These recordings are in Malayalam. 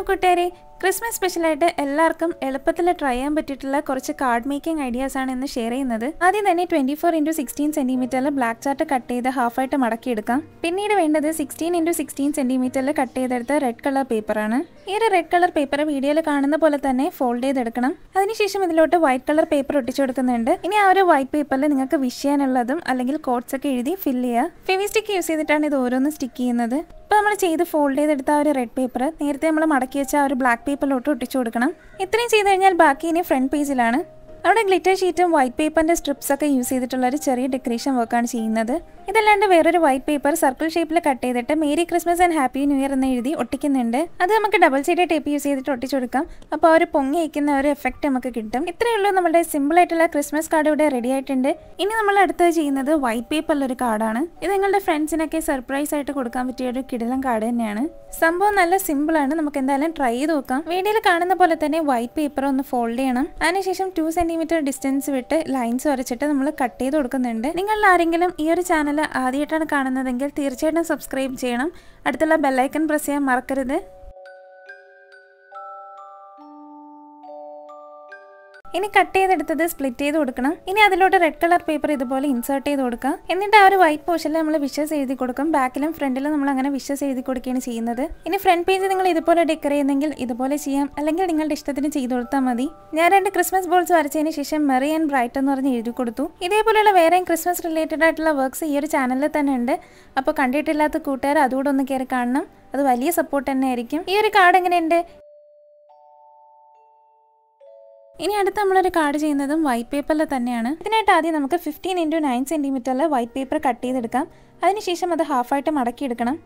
ഹലോ കൂട്ടുകാരെ ക്രിസ്മസ് സ്പെഷ്യലായിട്ട് എല്ലാവർക്കും എളുപ്പത്തിൽ ട്രൈ ചെയ്യാൻ പറ്റിയിട്ടുള്ള കുറച്ച് കാർഡ് മേക്കിംഗ് ഐഡിയാസ് ആണ് ഇന്ന് ഷെയർ ചെയ്യുന്നത് ആദ്യം തന്നെ ട്വന്റി ഫോർ ഇൻറ്റു സിക്സ്റ്റീൻ സെന്റിമീറ്ററിൽ ബ്ലാക്ക് ചാർട്ട് കട്ട് ചെയ്ത് ഹാഫായിട്ട് മടക്കിയെടുക്കാം പിന്നീട് വേണ്ടത് സിക്സ്റ്റീൻ ഇൻറ്റു സിക്സ്റ്റീൻ സെന്റിമീറ്ററിൽ കട്ട് ചെയ്തെടുത്ത റെഡ് കളർ പേപ്പറാണ് ഈ ഒരു റെഡ് കളർ പേപ്പർ വീഡിയോയിൽ കാണുന്ന പോലെ തന്നെ ഫോൾഡ് ചെയ്തെടുക്കണം അതിനുശേഷം ഇതിലോട്ട് വൈറ്റ് കളർ പേപ്പർ ഒട്ടിച്ചു കൊടുക്കുന്നുണ്ട് ഇനി ആ ഒരു വൈറ്റ് പേപ്പറിൽ നിങ്ങൾക്ക് വിഷ് ചെയ്യാനുള്ളതും അല്ലെങ്കിൽ കോട്ട്സ് ഒക്കെ എഴുതി ഫില്ല് ചെയ്യുക സ്റ്റിക്ക് യൂസ് ചെയ്തിട്ടാണ് ഇത് ഓരോന്ന് സ്റ്റിക്ക് ചെയ്യുന്നത് നമ്മൾ ചെയ്ത് ഫോൾഡ് ചെയ്തെടുത്ത ആ ഒരു റെഡ് പേപ്പർ നേരത്തെ നമ്മൾ മടക്കി വെച്ച ആ ഒരു ബ്ലാക്ക് പേപ്പറിലോട്ട് ഒട്ടിച്ചു കൊടുക്കണം ഇത്രയും ചെയ്ത് കഴിഞ്ഞാൽ ബാക്കി ഇനി ഫ്രണ്ട് പേജിലാണ് നമ്മുടെ ഗ്ലിറ്റർ ഷീറ്റും വൈറ്റ് പേപ്പറിന്റെ സ്ട്രിപ്സ് ഒക്കെ യൂസ് ചെയ്തിട്ടുള്ള ഒരു ചെറിയ ഡെക്കറേഷൻ വർക്കാണ് ചെയ്യുന്നത് ഇതല്ലാണ്ട് വേറൊരു വൈറ്റ് പേപ്പർ സർക്കിൾ ഷേപ്പിൽ കട്ട് ചെയ്തിട്ട് merry Christmas and happy new year എന്ന് എഴുതി ഒട്ടിക്കുന്നുണ്ട് അത് നമുക്ക് ഡബിൾ സൈഡ് ടേപ്പ് യൂസ് ചെയ്തിട്ട് ഒട്ടിച്ചെടുക്കാം അപ്പോൾ ആ ഒരു വയ്ക്കുന്ന ഒരു എഫക്റ്റ് നമുക്ക് കിട്ടും ഇത്രയേ ഉള്ളൂ നമ്മുടെ ആയിട്ടുള്ള ക്രിസ്മസ് കാർഡ് ഇവിടെ റെഡി ആയിട്ടുണ്ട് ഇനി നമ്മൾ അടുത്തത് ചെയ്യുന്നത് വൈറ്റ് ഒരു കാർഡാണ് ഇത് നിങ്ങളുടെ ഫ്രണ്ട്സിനൊക്കെ സർപ്രൈസ് ആയിട്ട് കൊടുക്കാൻ പറ്റിയ ഒരു കിടലം കാർഡ് തന്നെയാണ് സംഭവം നല്ല സിമ്പിളാണ് നമുക്ക് എന്തായാലും ട്രൈ ചെയ്ത് നോക്കാം വീഡിയോയിൽ കാണുന്ന പോലെ തന്നെ വൈറ്റ് പേപ്പർ ഒന്ന് ഫോൾഡ് ചെയ്യണം അതിനുശേഷം ടു സെൻറ്റിമീറ്റർ ഡിസ്റ്റൻസ് വിട്ട് ലൈൻസ് വരച്ചിട്ട് നമ്മൾ കട്ട് ചെയ്ത് കൊടുക്കുന്നുണ്ട് നിങ്ങളിൽ ആരെങ്കിലും ഈ ഒരു ചാനൽ ആദ്യമായിട്ടാണ് കാണുന്നതെങ്കിൽ തീർച്ചയായിട്ടും സബ്സ്ക്രൈബ് ചെയ്യണം അടുത്തുള്ള ബെല്ലൈക്കൺ പ്രസ് ചെയ്യാൻ മറക്കരുത് ഇനി കട്ട് ചെയ്തെടുത്തത് സ്പ്ലിറ്റ് ചെയ്ത് കൊടുക്കണം ഇനി അതിലോട്ട് റെഡ് കളർ പേപ്പർ ഇതുപോലെ ഇൻസേർട്ട് ചെയ്ത് കൊടുക്കാം എന്നിട്ട് ആ ഒരു വൈറ്റ് പോർഷനിൽ നമ്മൾ വിഷസ് എഴുതി കൊടുക്കും ബാക്കിലും ഫ്രണ്ടിലും നമ്മൾ അങ്ങനെ വിഷസ് എഴുതി കൊടുക്കുകയാണ് ചെയ്യുന്നത് ഇനി ഫ്രണ്ട് പേജ് നിങ്ങൾ ഇതുപോലെ ഡെക്കർ ചെയ്യുന്നെങ്കിൽ ഇതുപോലെ ചെയ്യാം അല്ലെങ്കിൽ നിങ്ങളുടെ ഇഷ്ടത്തിന് ചെയ്ത് കൊടുത്താൽ മതി ഞാൻ രണ്ട് ക്രിസ്മസ് ബോൾസ് വരച്ചതിന് ശേഷം മെറി ആൻഡ് ബ്രൈറ്റ് എന്ന് പറഞ്ഞ് എഴുതി കൊടുത്തു ഇതേപോലെയുള്ള വേറെയും ക്രിസ്മസ് റിലേറ്റഡ് ആയിട്ടുള്ള വർക്ക്സ് ഈ ഒരു ചാനലിൽ തന്നെ ഉണ്ട് അപ്പോൾ കണ്ടിട്ടില്ലാത്ത കൂട്ടുകാർ അതുകൂടെ ഒന്ന് കയറി കാണണം അത് വലിയ സപ്പോർട്ട് തന്നെ ആയിരിക്കും ഈ ഒരു കാർഡ് എങ്ങനെ ഇനി അടുത്ത് നമ്മളൊരു കാർഡ് ചെയ്യുന്നതും വൈറ്റ് പേപ്പറിൽ തന്നെയാണ് ഇതിനായിട്ട് ആദ്യം നമുക്ക് ഫിഫ്റ്റീൻ ഇൻറ്റു നയൻ സെൻറ്റിമീറ്ററിൽ വൈറ്റ് പേപ്പർ കട്ട് ചെയ്തെടുക്കാം അതിനുശേഷം അത് ഹാഫായിട്ട് മടക്കിയെടുക്കണം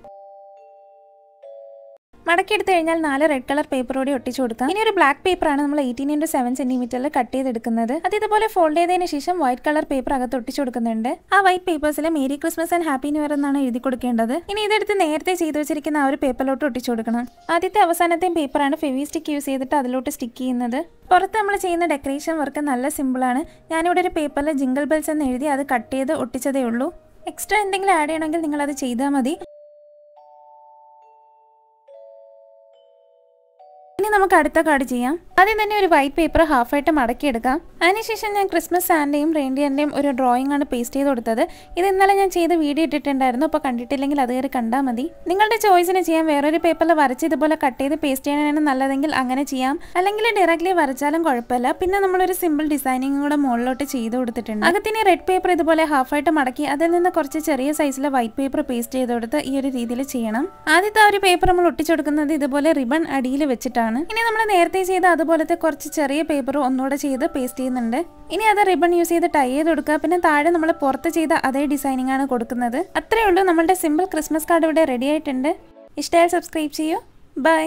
മടക്കിയെടുത്ത് കഴിഞ്ഞാൽ നാല് റെഡ് കളർ പേപ്പർ കൂടി ഒട്ടിച്ചു കൊടുക്കാം ഇനി ഒരു ബ്ലാക്ക് പേപ്പറാണ് നമ്മൾ എയ്റ്റീൻ ഇൻറ്റു സെവൻ സെന്റിമീറ്ററിൽ കട്ട് ചെയ്തെടുക്കുന്നത് അത് ഇതുപോലെ ഫോൾഡ് ചെയ്തതിന് ശേഷം വൈറ്റ് കളർ പേപ്പർ അകത്ത് ഒട്ടിച്ചു കൊടുക്കുന്നുണ്ട് ആ വൈറ്റ് പേപ്പേഴ്സിൽ merry Christmas and happy new year എന്നാണ് എഴുതി കൊടുക്കേണ്ടത് ഇനി ഇതെടുത്ത് നേരത്തെ ചെയ്തു വെച്ചിരിക്കുന്ന ആ ഒരു പേപ്പറിലോട്ട് ഒട്ടിച്ചു കൊടുക്കണം ആദ്യത്തെ അവസാനത്തെയും പേപ്പറാണ് ഫെവി സ്റ്റിക്ക് യൂസ് ചെയ്തിട്ട് അതിലോട്ട് സ്റ്റിക്ക് ചെയ്യുന്നത് പുറത്ത് നമ്മൾ ചെയ്യുന്ന ഡെക്കറേഷൻ വർക്ക് നല്ല സിമ്പിളാണ് ഞാനിവിടെ ഒരു പേപ്പറിൽ ജിംഗിൾ ബെൽസ് എന്ന് എഴുതി അത് കട്ട് ചെയ്ത് ഒട്ടിച്ചതേ ഉള്ളൂ എക്സ്ട്രാ എന്തെങ്കിലും ആഡ് ചെയ്യണമെങ്കിൽ നിങ്ങളത് ചെയ്താൽ മതി ഇനി നമുക്ക് അടുത്ത കാർഡ് ചെയ്യാം ആദ്യം തന്നെ ഒരു വൈറ്റ് പേപ്പർ ഹാഫായിട്ട് മടക്കിയെടുക്കാം അതിനുശേഷം ഞാൻ ക്രിസ്മസ് സാൻഡേയും റെയിൻഡിയറിൻ്റെയും ഒരു ഡ്രോയിങ് ആണ് പേസ്റ്റ് ചെയ്ത് കൊടുത്തത് ഇത് ഇന്നലെ ഞാൻ ചെയ്ത് വീഡിയോ ഇട്ടിട്ടുണ്ടായിരുന്നു അപ്പോൾ കണ്ടിട്ടില്ലെങ്കിൽ അത് കയറി കണ്ടാൽ മതി നിങ്ങളുടെ ചോയ്സിന് ചെയ്യാം വേറൊരു പേപ്പറിൽ വരച്ച് ഇതുപോലെ കട്ട് ചെയ്ത് പേസ്റ്റ് ചെയ്യാനാണ് നല്ലതെങ്കിൽ അങ്ങനെ ചെയ്യാം അല്ലെങ്കിൽ ഡയറക്റ്റ്ലി വരച്ചാലും കുഴപ്പമില്ല പിന്നെ നമ്മളൊരു സിമ്പിൾ ഡിസൈനിങ് കൂടെ മുകളിലോട്ട് ചെയ്ത് കൊടുത്തിട്ടുണ്ട് അകത്തിന് റെഡ് പേപ്പർ ഇതുപോലെ ഹാഫായിട്ട് മടക്കി അതിൽ നിന്ന് കുറച്ച് ചെറിയ സൈസിലെ വൈറ്റ് പേപ്പർ പേസ്റ്റ് ചെയ്ത് കൊടുത്ത് ഈ ഒരു രീതിയിൽ ചെയ്യണം ആദ്യത്തെ ഒരു പേപ്പർ നമ്മൾ ഒട്ടിച്ചെടുക്കുന്നത് ഇതുപോലെ റിബൺ അടിയിൽ വെച്ചിട്ടാണ് ഇനി നമ്മൾ നേരത്തെ ചെയ്ത അത് അതുപോലത്തെ കുറച്ച് ചെറിയ പേപ്പർ ഒന്നുകൂടെ ചെയ്ത് പേസ്റ്റ് ചെയ്യുന്നുണ്ട് ഇനി അത് റിബൺ യൂസ് ചെയ്ത് ടൈ ചെയ്ത് കൊടുക്കുക പിന്നെ താഴെ നമ്മൾ പുറത്ത് ചെയ്ത അതേ ഡിസൈനിങ് ആണ് കൊടുക്കുന്നത് അത്രയേ ഉള്ളൂ നമ്മുടെ സിമ്പിൾ ക്രിസ്മസ് കാർഡ് ഇവിടെ റെഡി ആയിട്ടുണ്ട് ഇഷ്ടമായാൽ സബ്സ്ക്രൈബ് ചെയ്യൂ ബൈ